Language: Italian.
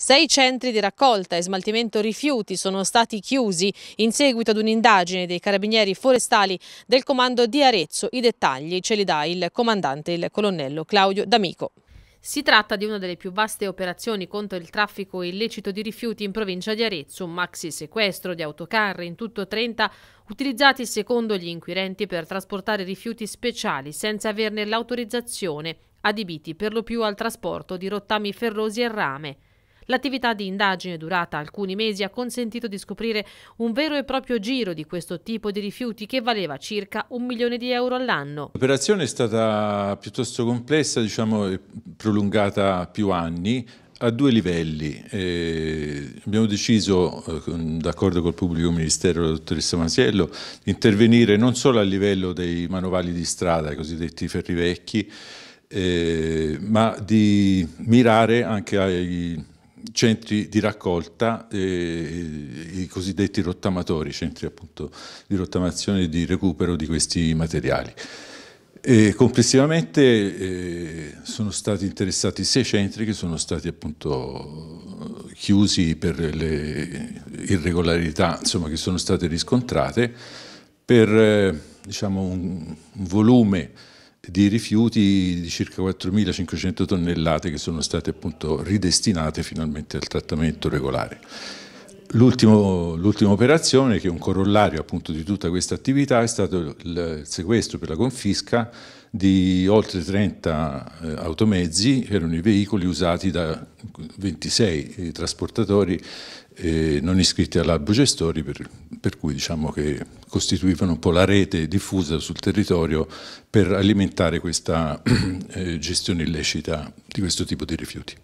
Sei centri di raccolta e smaltimento rifiuti sono stati chiusi in seguito ad un'indagine dei carabinieri forestali del comando di Arezzo. I dettagli ce li dà il comandante, il colonnello Claudio D'Amico. Si tratta di una delle più vaste operazioni contro il traffico illecito di rifiuti in provincia di Arezzo, un maxi sequestro di autocarri in tutto 30 utilizzati secondo gli inquirenti per trasportare rifiuti speciali senza averne l'autorizzazione, adibiti per lo più al trasporto di rottami ferrosi e rame. L'attività di indagine durata alcuni mesi ha consentito di scoprire un vero e proprio giro di questo tipo di rifiuti che valeva circa un milione di euro all'anno. L'operazione è stata piuttosto complessa, diciamo prolungata più anni, a due livelli. Eh, abbiamo deciso, eh, d'accordo col pubblico ministero, la dottoressa Masiello, di intervenire non solo a livello dei manovali di strada, i cosiddetti ferri vecchi, eh, ma di mirare anche ai centri di raccolta, eh, i cosiddetti rottamatori, centri appunto di rottamazione e di recupero di questi materiali. E complessivamente eh, sono stati interessati sei centri che sono stati appunto chiusi per le irregolarità insomma, che sono state riscontrate per eh, diciamo un, un volume di rifiuti di circa 4.500 tonnellate che sono state appunto ridestinate finalmente al trattamento regolare. L'ultima operazione, che è un corollario appunto di tutta questa attività, è stato il sequestro per la confisca di oltre 30 eh, automezzi, erano i veicoli usati da 26 eh, trasportatori eh, non iscritti all'albo gestori, per, per, cui diciamo che costituivano un po' la rete diffusa sul territorio per alimentare questa eh, gestione illecita di questo tipo di rifiuti.